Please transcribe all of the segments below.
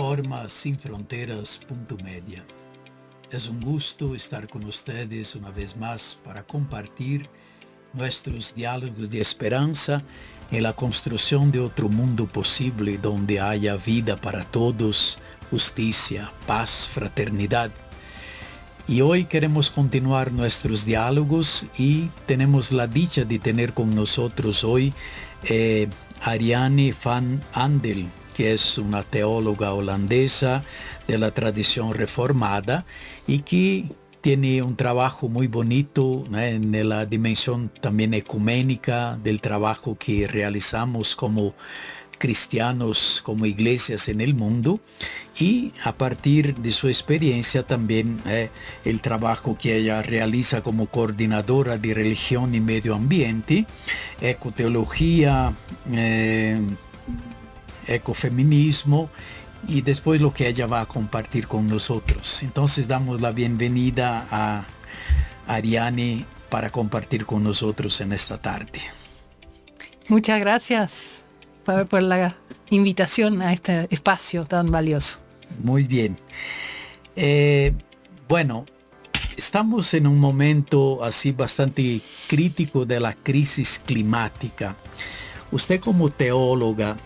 plataforma Es un gusto estar con ustedes una vez más para compartir nuestros diálogos de esperanza en la construcción de otro mundo posible donde haya vida para todos, justicia, paz, fraternidad. Y hoy queremos continuar nuestros diálogos y tenemos la dicha de tener con nosotros hoy eh, Ariane van Andel, que es una teóloga holandesa de la tradición reformada y que tiene un trabajo muy bonito en la dimensión también ecuménica del trabajo que realizamos como cristianos, como iglesias en el mundo y a partir de su experiencia también ¿eh? el trabajo que ella realiza como coordinadora de religión y medio ambiente, ecoteología, eh, ecofeminismo y después lo que ella va a compartir con nosotros. Entonces damos la bienvenida a Ariane para compartir con nosotros en esta tarde. Muchas gracias por la invitación a este espacio tan valioso. Muy bien. Eh, bueno, estamos en un momento así bastante crítico de la crisis climática. Usted como teóloga,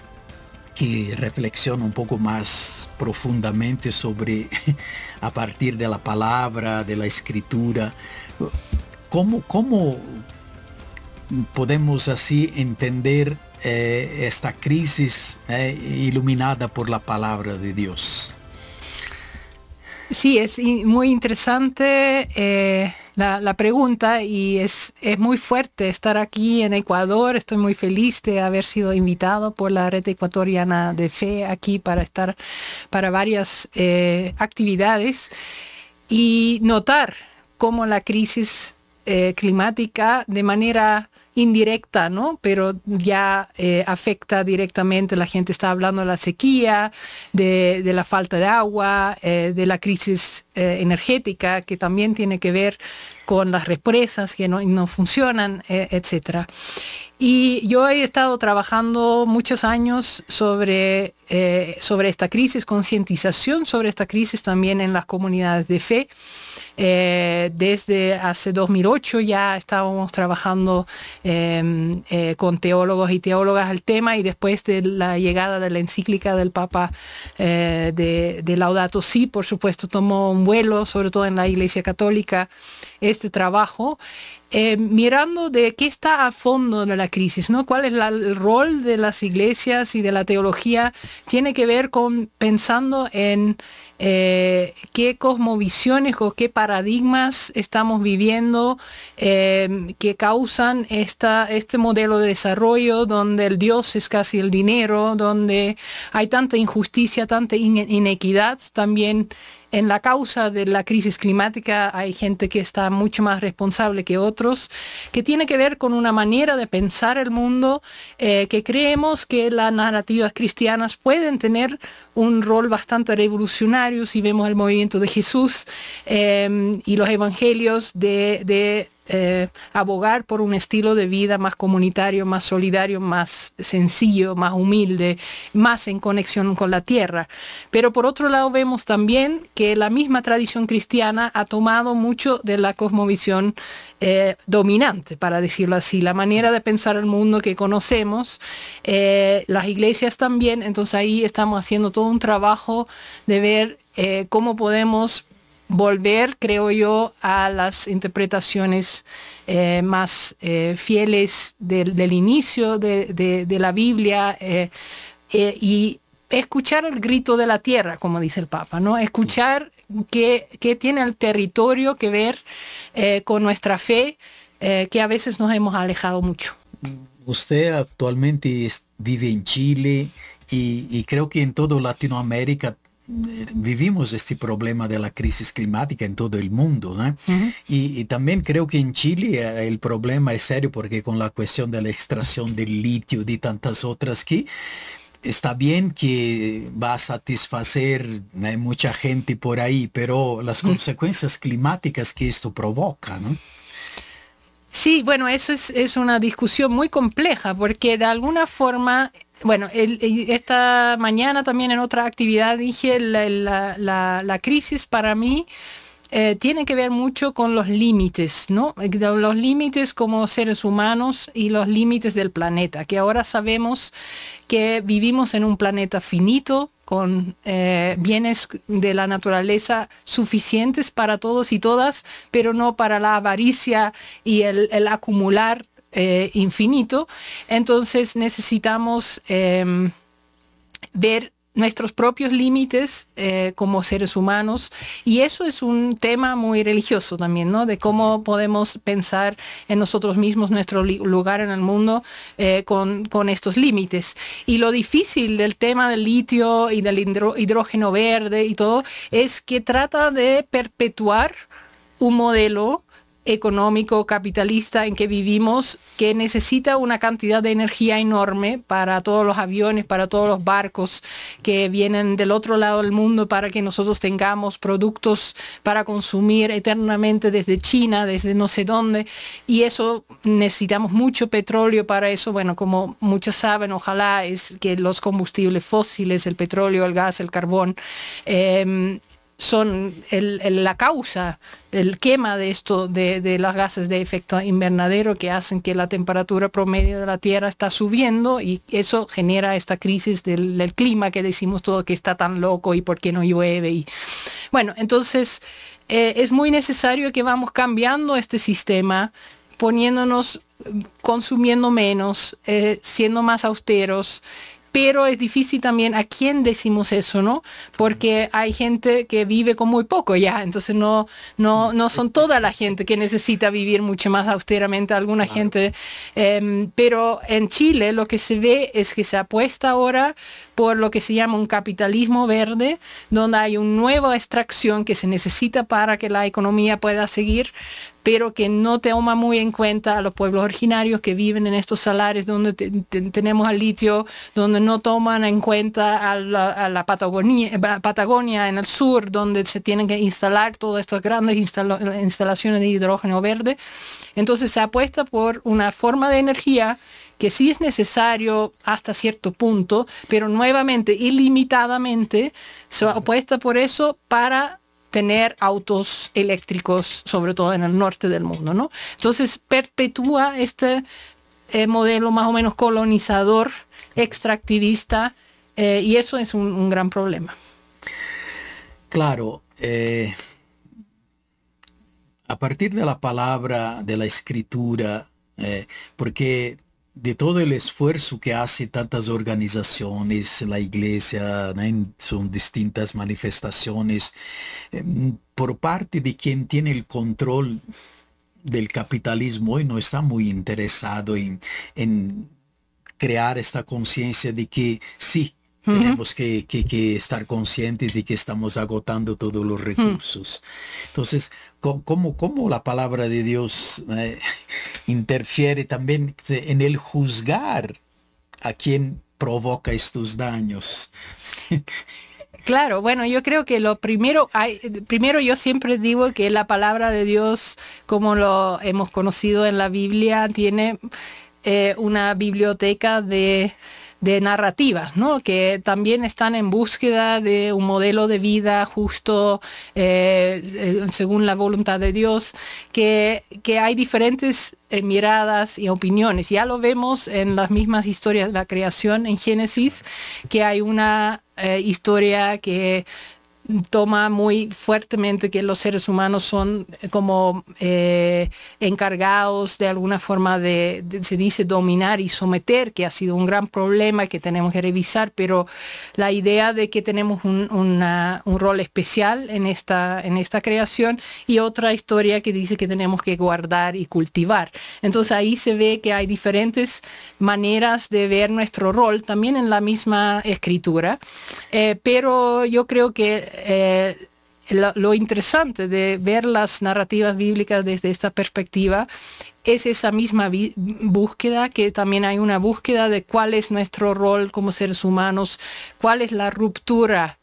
que reflexiona un poco más profundamente sobre, a partir de la palabra, de la escritura, cómo, cómo podemos así entender eh, esta crisis eh, iluminada por la palabra de Dios. Sí, es muy interesante. Eh, la, pregunta y es, es, muy fuerte estar aquí en Ecuador. Estoy muy feliz de haber sido invitado por la Red Ecuatoriana de Fe aquí para estar para varias eh, actividades y notar cómo la crisis eh, climática de manera indirecta, ¿no? Pero ya eh, afecta directamente, la gente está hablando de la sequía, de, la falta de agua, eh, de la crisis eh, energética, que también tiene que ver con las represas que no, funcionan, etc. Y yo he estado trabajando muchos años sobre, sobre esta crisis, concientización sobre esta crisis también en las comunidades de fe. Eh, desde hace 2008 ya estábamos trabajando em, eh, con teólogos y teólogas al tema y después de la llegada de la encíclica del Papa eh, de, Laudato Si, por supuesto, tomó un vuelo, sobre todo en la Iglesia Católica, este trabajo. Eh, mirando de qué está a fondo de la crisis, ¿no? ¿Cuál es el rol de las iglesias y de la teología? Tiene que ver con pensando en eh, qué cosmovisiones o qué paradigmas estamos viviendo eh, que causan esta, este modelo de desarrollo donde el Dios es casi el dinero, donde hay tanta injusticia, tanta inequidad también en la causa de la crisis climática hay gente que está mucho más responsable que otros, que tiene que ver con una manera de pensar el mundo, eh, que creemos que las narrativas cristianas pueden tener un rol bastante revolucionario si vemos el movimiento de Jesús eh, y los evangelios de eh, abogar por un estilo de vida más comunitario, más solidario, más sencillo, más humilde, más en conexión con la tierra. Pero por otro lado vemos también que la misma tradición cristiana ha tomado mucho de la cosmovisión eh, dominante, para decirlo así, la manera de pensar el mundo que conocemos, eh, las iglesias también, entonces ahí estamos haciendo todo un trabajo de ver cómo podemos volver, creo yo, a las interpretaciones eh, más eh, fieles del, inicio de, la Biblia eh, y escuchar el grito de la tierra, como dice el Papa, ¿no? Escuchar qué, tiene el territorio que ver con nuestra fe, que a veces nos hemos alejado mucho. Usted actualmente vive en Chile y, y creo que en toda Latinoamérica vivimos este problema de la crisis climática en todo el mundo. y, también creo que en Chile eh, el problema es serio porque con la cuestión de la extracción del litio, y tantas otras que está bien que va a satisfacer eh, mucha gente por ahí, pero las consecuencias climáticas que esto provoca. ¿no? Sí, bueno, eso es, es una discusión muy compleja porque de alguna forma bueno, esta mañana también en otra actividad dije la, crisis para mí. Eh, tiene que ver mucho con los límites, ¿no? Los límites como seres humanos y los límites del planeta, que ahora sabemos que vivimos en un planeta finito, con eh, bienes de la naturaleza suficientes para todos y todas, pero no para la avaricia y el, el acumular eh, infinito, entonces necesitamos em, ver nuestros propios límites eh, como seres humanos y eso es un tema muy religioso también, ¿no? De cómo podemos pensar en nosotros mismos, nuestro lugar en el mundo eh, con, estos límites. Y lo difícil del tema del litio y del hidrógeno verde y todo es que trata de perpetuar un modelo económico capitalista en que vivimos que necesita una cantidad de energía enorme para todos los aviones, para todos los barcos que vienen del otro lado del mundo para que nosotros tengamos productos para consumir eternamente desde China, desde no sé dónde. Y eso necesitamos mucho petróleo para eso. Bueno, como muchos saben, ojalá es que los combustibles fósiles, el petróleo, el gas, el carbón, eh, son la causa, el quema de esto, de, de gases de efecto invernadero que hacen que la temperatura promedio de la Tierra está subiendo y eso genera esta crisis del, clima que decimos todo que está tan loco y por qué no llueve. Y, bueno, entonces eh, es muy necesario que vamos cambiando este sistema, poniéndonos, consumiendo menos, eh, siendo más austeros, pero es difícil también a quién decimos eso, ¿no? Porque hay gente que vive con muy poco ya, entonces no, no, no son toda la gente que necesita vivir mucho más austeramente, alguna gente, em, pero en Chile lo que se ve es que se apuesta ahora por lo que se llama un capitalismo verde, donde hay una nueva extracción que se necesita para que la economía pueda seguir, pero que no toma muy en cuenta a los pueblos originarios que viven en estos salares donde tenemos al litio, donde no toman en cuenta a la, eh, Patagonia, en el sur, donde se tienen que instalar todas estas grandes instalaciones de hidrógeno verde. Entonces se apuesta por una forma de energía que sí es necesario hasta cierto punto, pero nuevamente, ilimitadamente, se apuesta por eso para tener autos eléctricos, sobre todo en el norte del mundo, ¿no? Entonces perpetúa este eh, modelo más o menos colonizador, extractivista, eh, y eso es un, gran problema. Claro, eh, a partir de la palabra, de la escritura, porque de todo el esfuerzo que hace tantas organizaciones, la iglesia, son distintas manifestaciones, em, por parte de quien tiene el control del capitalismo hoy no está muy interesado en crear esta conciencia de que sí, tenemos que, estar conscientes de que estamos agotando todos los recursos. Entonces, ¿cómo, la palabra de Dios eh, interfiere también eh, en el juzgar a quien provoca estos daños? Claro, bueno, yo creo que lo primero, hay, primero yo siempre digo que la palabra de Dios, como lo hemos conocido en la Biblia, tiene eh, una biblioteca de de narrativas, ¿no? que también están en búsqueda de un modelo de vida justo eh, según la voluntad de Dios, que, que hay diferentes eh, miradas y opiniones. Ya lo vemos en las mismas historias de la creación en Génesis, que hay una eh, historia que toma muy fuertemente que los seres humanos son eh, como eh, encargados de alguna forma de, se dice, dominar y someter, que ha sido un gran problema que tenemos que revisar, pero la idea de que tenemos un, rol especial en esta, en esta creación y otra historia que dice que tenemos que guardar y cultivar. Entonces ahí se ve que hay diferentes maneras de ver nuestro rol, también en la misma escritura, eh, pero yo creo que eh, lo, interesante de ver las narrativas bíblicas desde esta perspectiva es esa misma búsqueda, que también hay una búsqueda de cuál es nuestro rol como seres humanos, cuál es la ruptura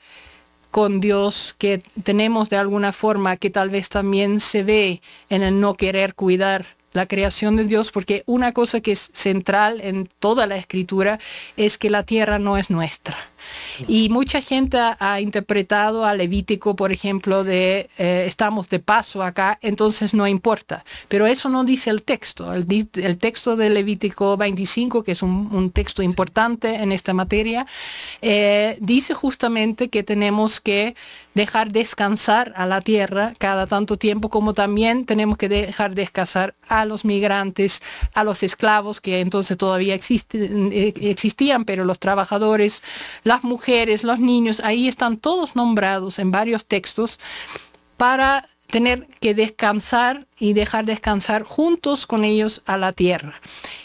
con Dios que tenemos de alguna forma, que tal vez también se ve en el no querer cuidar la creación de Dios, porque una cosa que es central en toda la escritura es que la tierra no es nuestra y mucha gente ha, interpretado a Levítico, por ejemplo, de eh, estamos de paso acá, entonces no importa. Pero eso no dice el texto. El, texto de Levítico 25, que es un, texto importante en esta materia, eh, dice justamente que tenemos que dejar descansar a la tierra cada tanto tiempo, como también tenemos que dejar descansar a los migrantes, a los esclavos que entonces todavía existen, eh, existían, pero los trabajadores, las mujeres, los niños, ahí están todos nombrados en varios textos para tener que descansar y dejar descansar juntos con ellos a la tierra.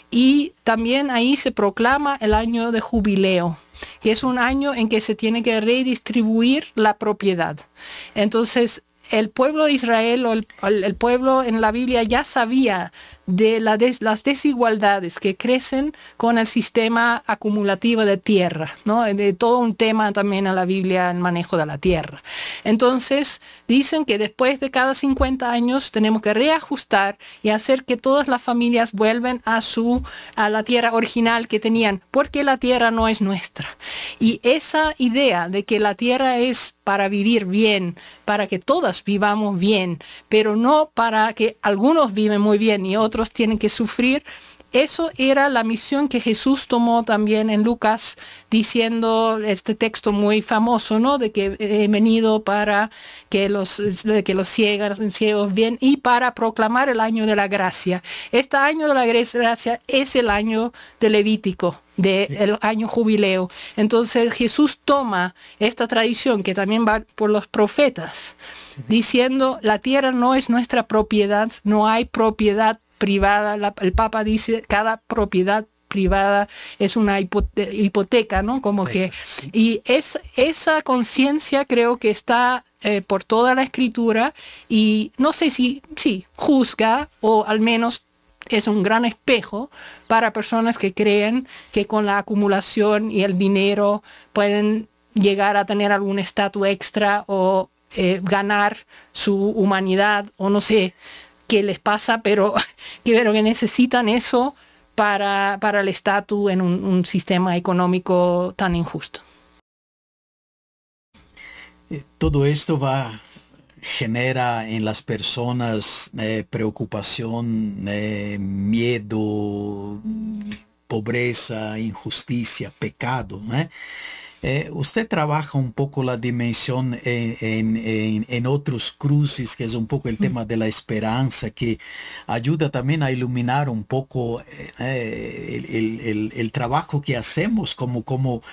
Y también ahí se proclama el año de jubileo, que es un año en que se tiene que redistribuir la propiedad. Entonces, el pueblo de Israel o el, el, pueblo en la Biblia ya sabía de las desigualdades que crecen con el sistema acumulativo de tierra, ¿no? De todo un tema también en la Biblia, el manejo de la tierra. Entonces, dicen que después de cada 50 años tenemos que reajustar y hacer que todas las familias vuelvan a su a la tierra original que tenían, porque la tierra no es nuestra. Y esa idea de que la tierra es para vivir bien, para que todas vivamos bien, pero no para que algunos viven muy bien y otros tienen que sufrir. Eso era la misión que Jesús tomó también en Lucas, diciendo este texto muy famoso, ¿no? De que he venido para que los, que los ciegas, ciegos bien y para proclamar el año de la gracia. Este año de la gracia es el año de Levítico, del año jubileo. Entonces Jesús toma esta tradición que también va por los profetas, diciendo, la tierra no es nuestra propiedad, no hay propiedad privada, el Papa dice, cada propiedad privada es una hipoteca, ¿no? Como que, y es, esa conciencia creo que está eh, por toda la escritura y no sé si, sí, juzga o al menos es un gran espejo para personas que creen que con la acumulación y el dinero pueden llegar a tener algún estatus extra o eh, ganar su humanidad o no sé, qué les pasa, pero que, que necesitan eso para, el estatus en un, sistema económico tan injusto. Eh, todo esto va genera en las personas eh, preocupación, eh, miedo, pobreza, injusticia, pecado. Eh, usted trabaja un poco la dimensión eh, en, otros cruces, que es un poco el tema de la esperanza, que ayuda también a iluminar un poco eh, el, trabajo que hacemos como, como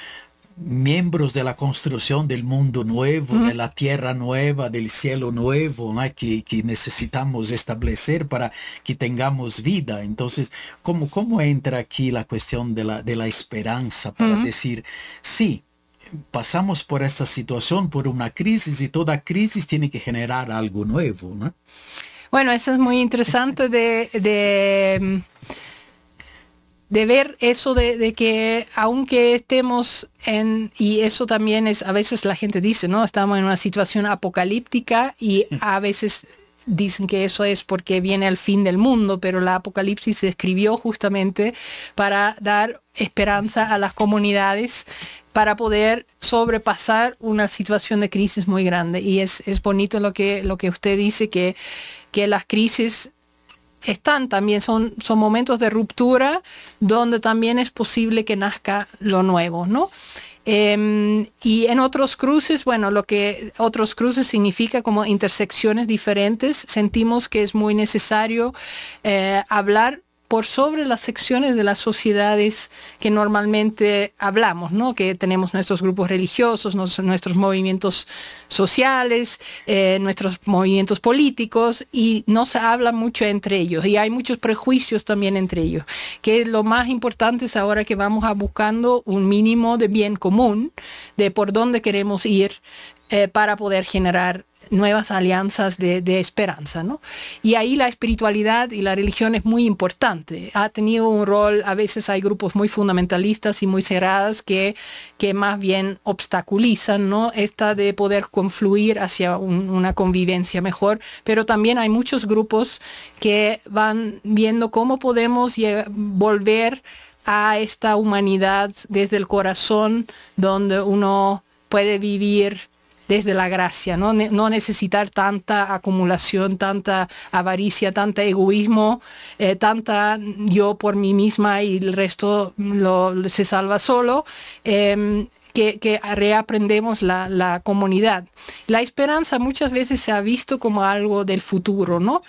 miembros de la construcción del mundo nuevo, de la tierra nueva, del cielo nuevo, que, necesitamos establecer para que tengamos vida. Entonces, ¿cómo, cómo entra aquí la cuestión de la, de la esperanza para decir, sí, pasamos por esta situación, por una crisis, y toda crisis tiene que generar algo nuevo, ¿no? Bueno, eso es muy interesante de, de, ver eso de, de, que aunque estemos en, y eso también es, a veces la gente dice, ¿no? Estamos en una situación apocalíptica y a veces dicen que eso es porque viene al fin del mundo, pero la Apocalipsis se escribió justamente para dar esperanza a las comunidades para poder sobrepasar una situación de crisis muy grande. Y es, es bonito lo que, lo que usted dice, que, que las crisis están también, son, son momentos de ruptura donde también es posible que nazca lo nuevo, ¿no? Em, y en otros cruces, bueno, lo que otros cruces significa como intersecciones diferentes, sentimos que es muy necesario eh, hablar por sobre las secciones de las sociedades que normalmente hablamos, ¿no? que tenemos nuestros grupos religiosos, nuestros movimientos sociales, eh, nuestros movimientos políticos, y no se habla mucho entre ellos, y hay muchos prejuicios también entre ellos, que lo más importante es ahora que vamos a buscando un mínimo de bien común, de por dónde queremos ir eh, para poder generar nuevas alianzas de, esperanza. ¿no? Y ahí la espiritualidad y la religión es muy importante. Ha tenido un rol, a veces hay grupos muy fundamentalistas y muy cerradas que, que más bien obstaculizan ¿no? esta de poder confluir hacia una convivencia mejor, pero también hay muchos grupos que van viendo cómo podemos volver a esta humanidad desde el corazón donde uno puede vivir desde la gracia, ¿no? necesitar tanta acumulación, tanta avaricia, tanto egoísmo, eh, tanta yo por mí misma y el resto se salva solo. Em, que, reaprendemos la, comunidad. La esperanza muchas veces se ha visto como algo del futuro, ¿no?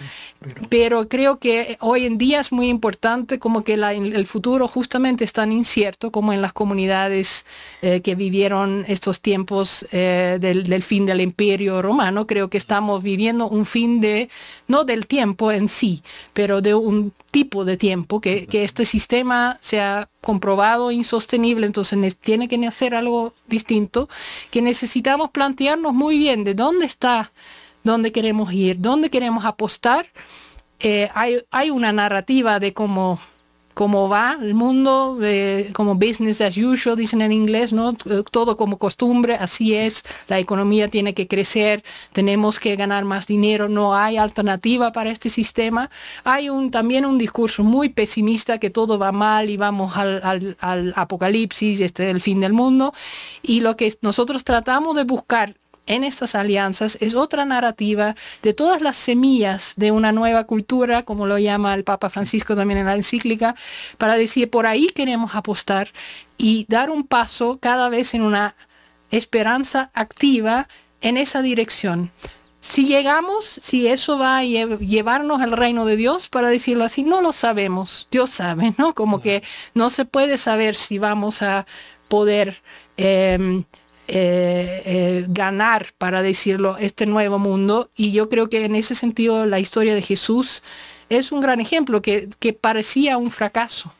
pero... creo que hoy en día es muy importante como que el futuro justamente es tan incierto como en las comunidades eh, que vivieron estos tiempos eh, del fin del imperio romano. Creo que estamos viviendo un fin de, no del tiempo en sí, pero de un tipo de tiempo, que, este sistema sea comprobado insostenible, entonces tiene que hacer algo distinto, que necesitamos plantearnos muy bien de dónde está, dónde queremos ir, dónde queremos apostar. Eh, hay, hay una narrativa de cómo cómo va el mundo, eh, como business as usual, dicen en inglés, ¿no? Todo como costumbre, así es, la economía tiene que crecer, tenemos que ganar más dinero, no hay alternativa para este sistema. Hay un, también un discurso muy pesimista que todo va mal y vamos al, apocalipsis, este el fin del mundo. Y lo que nosotros tratamos de buscar en estas alianzas es otra narrativa de todas las semillas de una nueva cultura, como lo llama el Papa Francisco también en la encíclica, para decir, por ahí queremos apostar y dar un paso cada vez en una esperanza activa en esa dirección. Si llegamos, si eso va a llevarnos al reino de Dios, para decirlo así, no lo sabemos, Dios sabe, ¿no? Como que no se puede saber si vamos a poder... Em, eh, eh, ganar, para decirlo, este nuevo mundo. Y yo creo que en ese sentido la historia de Jesús es un gran ejemplo que, parecía un fracaso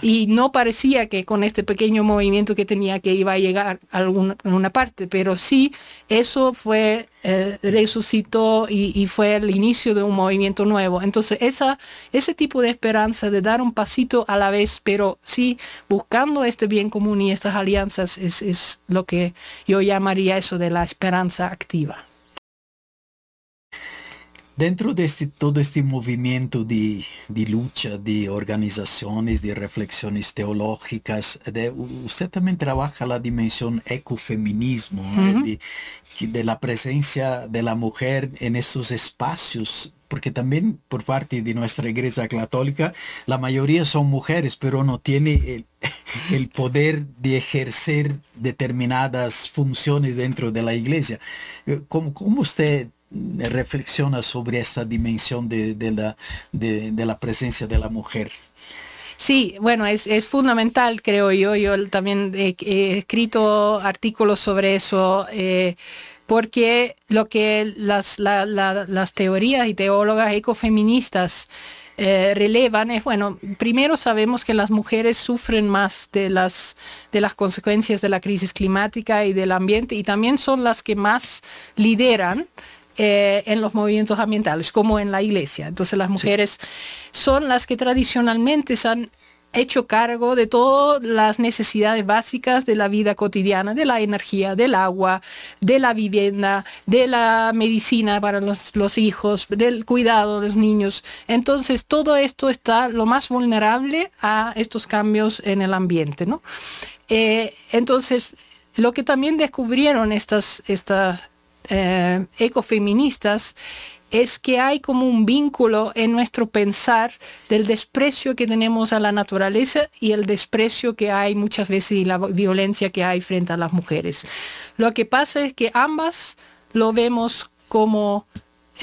y no parecía que con este pequeño movimiento que tenía que iba a llegar a alguna, parte, pero sí eso fue eh, resucitó y, fue el inicio de un movimiento nuevo. Entonces, ese tipo de esperanza de dar un pasito a la vez, pero sí buscando este bien común y estas alianzas es lo que yo llamaría eso de la esperanza activa. Dentro de este, todo este movimiento de, lucha, de organizaciones, de reflexiones teológicas, usted también trabaja la dimensión ecofeminismo, de, la presencia de la mujer en esos espacios, porque también por parte de nuestra iglesia católica, la mayoría son mujeres, pero no tiene el, poder de ejercer determinadas funciones dentro de la iglesia. Eh, cómo usted reflexiona sobre esta dimensión de, de, la, presencia de la mujer. Sí, bueno, es, fundamental, creo yo. Yo también he, escrito artículos sobre eso, eh, porque lo que las, teorías y teólogas ecofeministas eh, relevan es, bueno, primero sabemos que las mujeres sufren más de las, de las consecuencias de la crisis climática y del ambiente y también son las que más lideran eh, en los movimientos ambientales, como en la iglesia. Entonces las mujeres son las que tradicionalmente se han hecho cargo de todas las necesidades básicas de la vida cotidiana, de la energía, del agua, de la vivienda, de la medicina para los, hijos, del cuidado de los niños. Entonces todo esto está lo más vulnerable a estos cambios en el ambiente. Eh, entonces lo que también descubrieron estas, estas eh, ecofeministas es que hay como un vínculo en nuestro pensar del desprecio que tenemos a la naturaleza y el desprecio que hay muchas veces y la violencia que hay frente a las mujeres. Lo que pasa es que ambas lo vemos como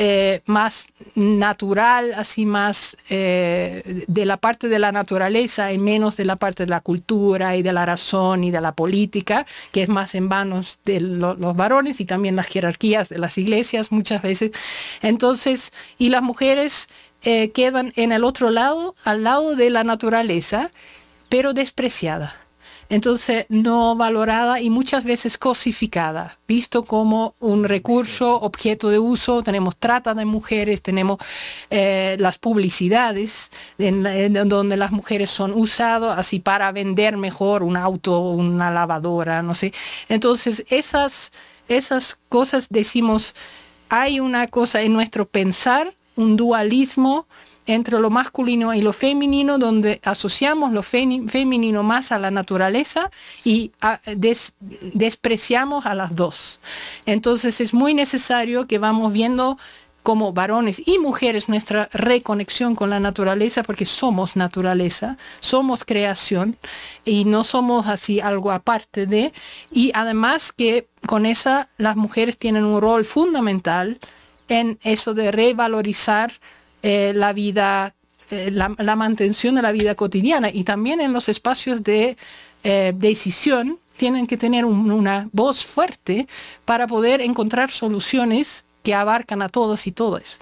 eh, más natural, así más eh, de la parte de la naturaleza y menos de la parte de la cultura y de la razón y de la política, que es más en manos de los varones y también las jerarquías de las iglesias muchas veces. Entonces, y las mujeres eh, quedan en el otro lado, al lado de la naturaleza, pero despreciadas entonces no valorada y muchas veces cosificada, visto como un recurso, objeto de uso, tenemos trata de mujeres, tenemos eh, las publicidades en, donde las mujeres son usadas así para vender mejor un auto, una lavadora, no sé. Entonces esas, esas cosas decimos, hay una cosa en nuestro pensar, un dualismo entre lo masculino y lo femenino, donde asociamos lo femenino más a la naturaleza y despreciamos a las dos. Entonces es muy necesario que vamos viendo como varones y mujeres nuestra reconexión con la naturaleza, porque somos naturaleza, somos creación y no somos así algo aparte de, y además que con esa las mujeres tienen un rol fundamental en eso de revalorizar eh, la vida, eh, la, la, mantención de la vida cotidiana y también en los espacios de eh, decisión tienen que tener una voz fuerte para poder encontrar soluciones que abarcan a todos y todas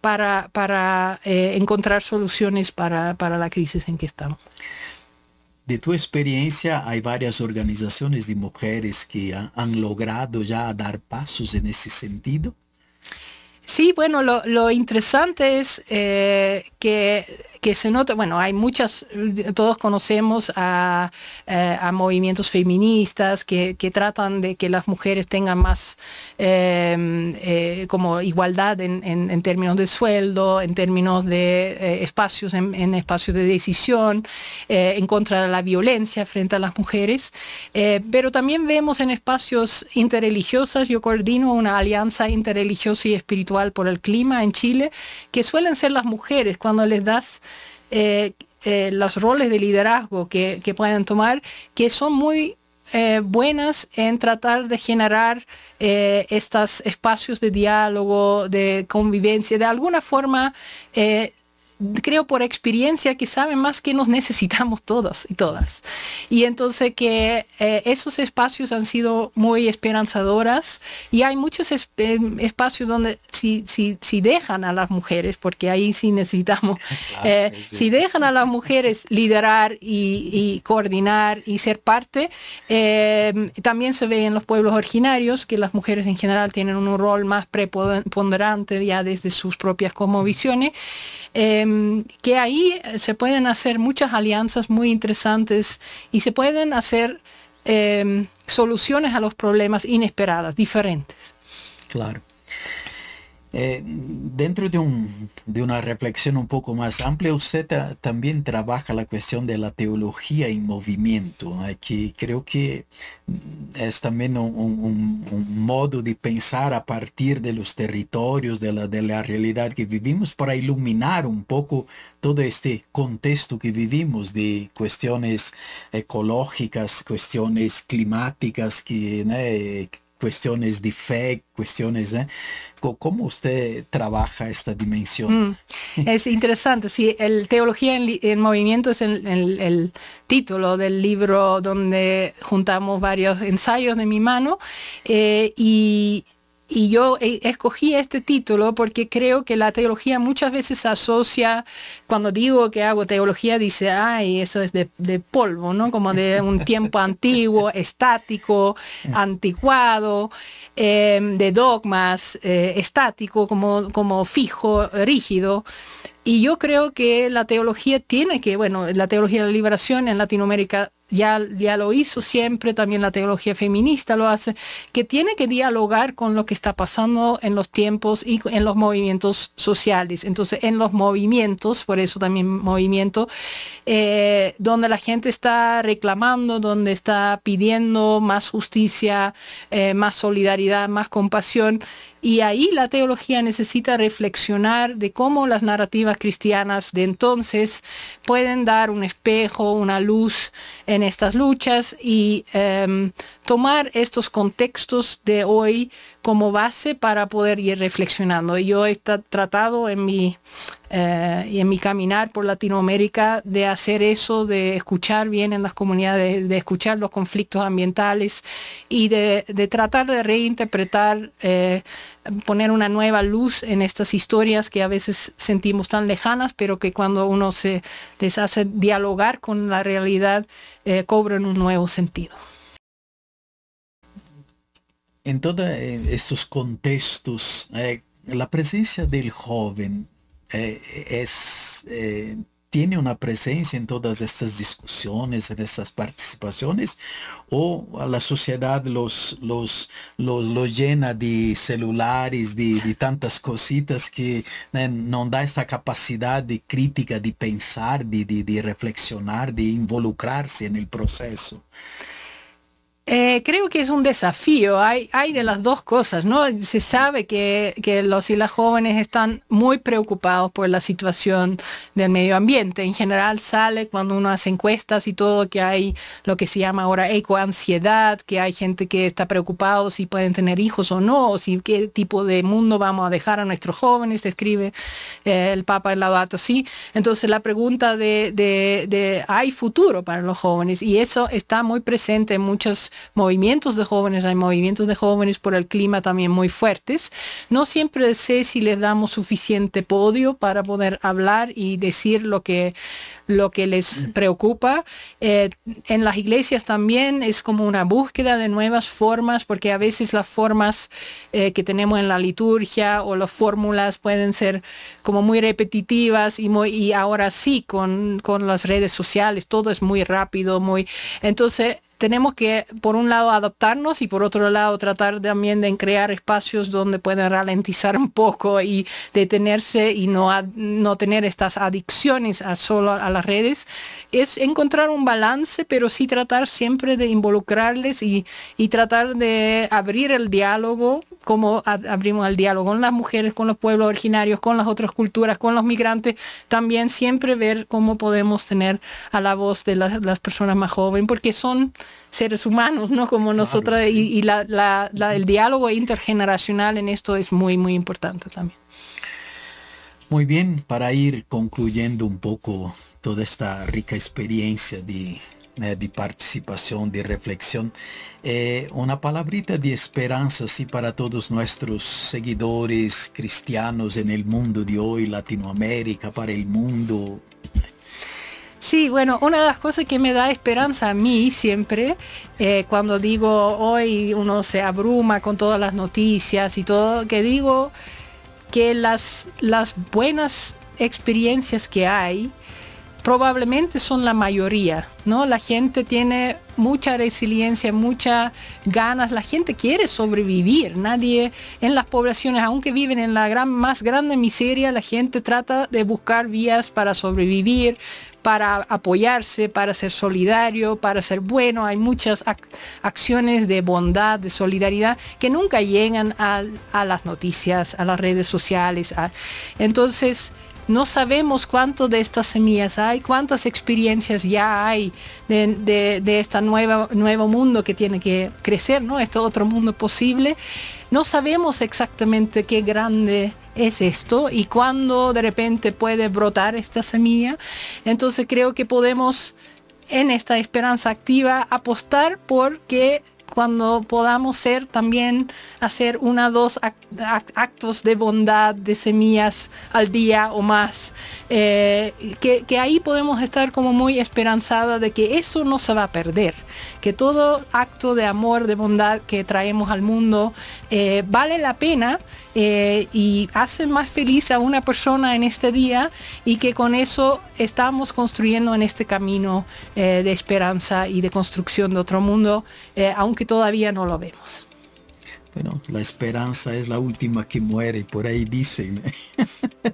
para, encontrar soluciones para, la crisis en que estamos. De tu experiencia, hay varias organizaciones de mujeres que han logrado ya dar pasos en ese sentido. Sí, bueno, lo, interesante es eh, que que se nota, bueno, hay muchas, todos conocemos a, eh, movimientos feministas que, tratan de que las mujeres tengan más em, eh, como igualdad en, términos de sueldo, en términos de eh, espacios, en, en, espacios de decisión, en contra de la violencia frente a las mujeres, pero también vemos en espacios interreligiosos, yo coordino una alianza interreligiosa y espiritual por el clima en Chile, que suelen ser las mujeres cuando les das eh, eh, los roles de liderazgo que, que pueden tomar, que son muy eh, buenas en tratar de generar estos espacios de diálogo, de convivencia, de alguna forma creo por experiencia que saben más que nos necesitamos todas y todas. Y entonces que eh, esos espacios han sido muy esperanzadoras y hay muchos eh, espacios donde si, si, si, dejan a las mujeres, porque ahí sí necesitamos, eh, si dejan a las mujeres liderar y, coordinar y ser parte, también se ve en los pueblos originarios que las mujeres en general tienen un rol más preponderante ya desde sus propias como visiones Em, que ahí eh, se pueden hacer muchas alianzas muy interesantes y se pueden hacer em, soluciones a los problemas inesperadas, diferentes. Claro. Eh, dentro de, una reflexión un poco más amplia, usted también trabaja la cuestión de la teología en movimiento, que creo que es también un, modo de pensar a partir de los territorios, de la, de la realidad que vivimos, para iluminar un poco todo este contexto que vivimos de cuestiones ecológicas, cuestiones climáticas que, eh, cuestiones de fe, cuestiones de... ¿eh? ¿Cómo usted trabaja esta dimensión? Mm. es interesante, sí, el Teología en, Movimiento es el, título del libro donde juntamos varios ensayos de mi mano eh, y y yo eh, escogí este título porque creo que la teología muchas veces asocia, cuando digo que hago teología, dice, ay, eso es de, polvo, ¿no? Como de un tiempo antiguo, estático, anticuado, em, de dogmas, eh, estático, como, como fijo, rígido. Y yo creo que la teología tiene que, bueno, la teología de la liberación en Latinoamérica ya, lo hizo siempre, también la teología feminista lo hace, que tiene que dialogar con lo que está pasando en los tiempos y en los movimientos sociales. Entonces, en los movimientos, por eso también movimiento, eh, donde la gente está reclamando, donde está pidiendo más justicia, eh, más solidaridad, más compasión. Y ahí la teología necesita reflexionar de cómo las narrativas cristianas de entonces pueden dar un espejo, una luz en estas luchas y em, tomar estos contextos de hoy como base para poder ir reflexionando. Yo he tratado en mi, eh, en mi caminar por Latinoamérica de hacer eso, de escuchar bien en las comunidades, de, escuchar los conflictos ambientales y de, tratar de reinterpretar, eh, poner una nueva luz en estas historias que a veces sentimos tan lejanas, pero que cuando uno se deshace dialogar con la realidad, eh, cobran un nuevo sentido en todos eh, estos contextos, eh, la presencia del joven eh, es, tiene una presencia en todas estas discusiones, en estas participaciones, o la sociedad los, los, los, llena de celulares, de, tantas cositas que no da esta capacidad de crítica, de pensar, de reflexionar, de involucrarse en el proceso. Eh, creo que es un desafío, hay, hay de las dos cosas, ¿no? Se sabe que, los y las jóvenes están muy preocupados por la situación del medio ambiente. En general sale cuando uno hace encuestas y todo que hay lo que se llama ahora ecoansiedad, que hay gente que está preocupado si pueden tener hijos o no, o si qué tipo de mundo vamos a dejar a nuestros jóvenes, escribe eh, el Papa en Laudato sí. Entonces la pregunta de, de ¿hay futuro para los jóvenes? Y eso está muy presente en muchos movimientos de jóvenes, hay movimientos de jóvenes por el clima también muy fuertes. No siempre sé si les damos suficiente podio para poder hablar y decir lo que, lo que les mm. preocupa. Eh, en las iglesias también es como una búsqueda de nuevas formas, porque a veces las formas eh, que tenemos en la liturgia o las fórmulas pueden ser como muy repetitivas y, muy, y ahora sí con, con las redes sociales, todo es muy rápido, muy... Entonces tenemos que, por un lado, adaptarnos y por otro lado, tratar también de crear espacios donde pueden ralentizar un poco y detenerse y no, no tener estas adicciones a solo a las redes. Es encontrar un balance, pero sí tratar siempre de involucrarles y, y tratar de abrir el diálogo cómo abrimos el diálogo con las mujeres, con los pueblos originarios, con las otras culturas, con los migrantes, también siempre ver cómo podemos tener a la voz de las, personas más jóvenes, porque son seres humanos, ¿no? Como nosotras, y, el diálogo intergeneracional en esto es muy, muy importante también. Muy bien, para ir concluyendo un poco toda esta rica experiencia de eh, de participación, de reflexión. Eh, una palabrita de esperanza para todos nuestros seguidores cristianos en el mundo de hoy, Latinoamérica, para el mundo. Sí, bueno, una de las cosas que me da esperanza a mí siempre, eh, cuando digo hoy uno se abruma con todas las noticias y todo, que digo que las, las buenas experiencias que hay, probablemente son la mayoría, ¿no? La gente tiene mucha resiliencia, muchas ganas, la gente quiere sobrevivir, nadie en las poblaciones, aunque viven en la gran, más grande miseria, la gente trata de buscar vías para sobrevivir, para apoyarse, para ser solidario, para ser bueno, hay muchas acciones de bondad, de solidaridad, que nunca llegan a, las noticias, a las redes sociales, entonces, no sabemos cuánto de estas semillas hay, cuántas experiencias ya hay de, este nuevo mundo que tiene que crecer, ¿no? Este otro mundo posible. No sabemos exactamente qué grande es esto y cuándo de repente puede brotar esta semilla. Entonces creo que podemos en esta esperanza activa apostar porque cuando podamos ser también hacer una dos actos de bondad de semillas al día o más eh, que, ahí podemos estar como muy esperanzada de que eso no se va a perder que todo acto de amor de bondad que traemos al mundo eh, vale la pena eh, y hace más feliz a una persona en este día y que con eso estamos construyendo en este camino eh, de esperanza y de construcción de otro mundo, eh, aunque todavía no lo vemos. Bueno, la esperanza es la última que muere, por ahí dicen.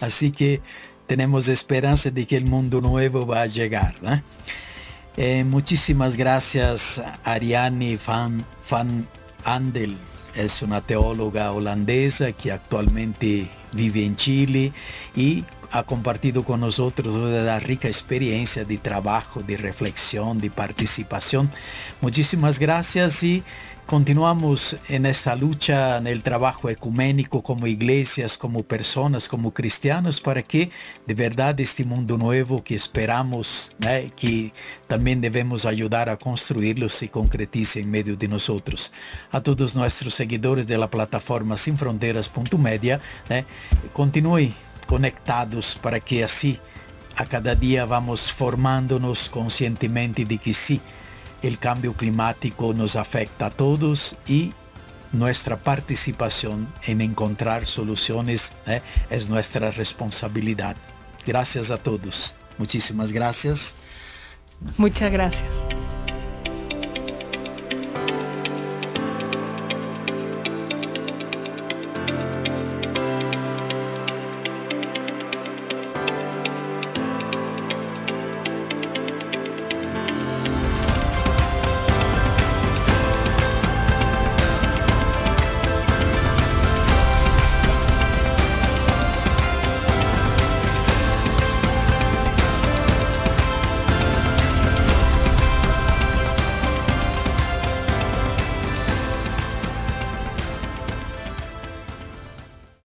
Así que tenemos esperanza de que el mundo nuevo va a llegar. muchísimas gracias Ariane Fan Van Andel es una teóloga holandesa que actualmente vive en Chile y ha compartido con nosotros una rica experiencia de trabajo, de reflexión, de participación. Muchísimas gracias y Continuamos en esta lucha, en el trabajo ecuménico como iglesias, como personas, como cristianos, para que de verdad este mundo nuevo que esperamos, que también debemos ayudar a construirlo, se concretice en medio de nosotros. A todos nuestros seguidores de la plataforma sinfronteras.media, ¿eh? continúe conectados para que así a cada día vamos formándonos conscientemente de que sí, el cambio climático nos afecta a todos y nuestra participación en encontrar soluciones eh, es nuestra responsabilidad. Gracias a todos. Muchísimas gracias. Muchas gracias.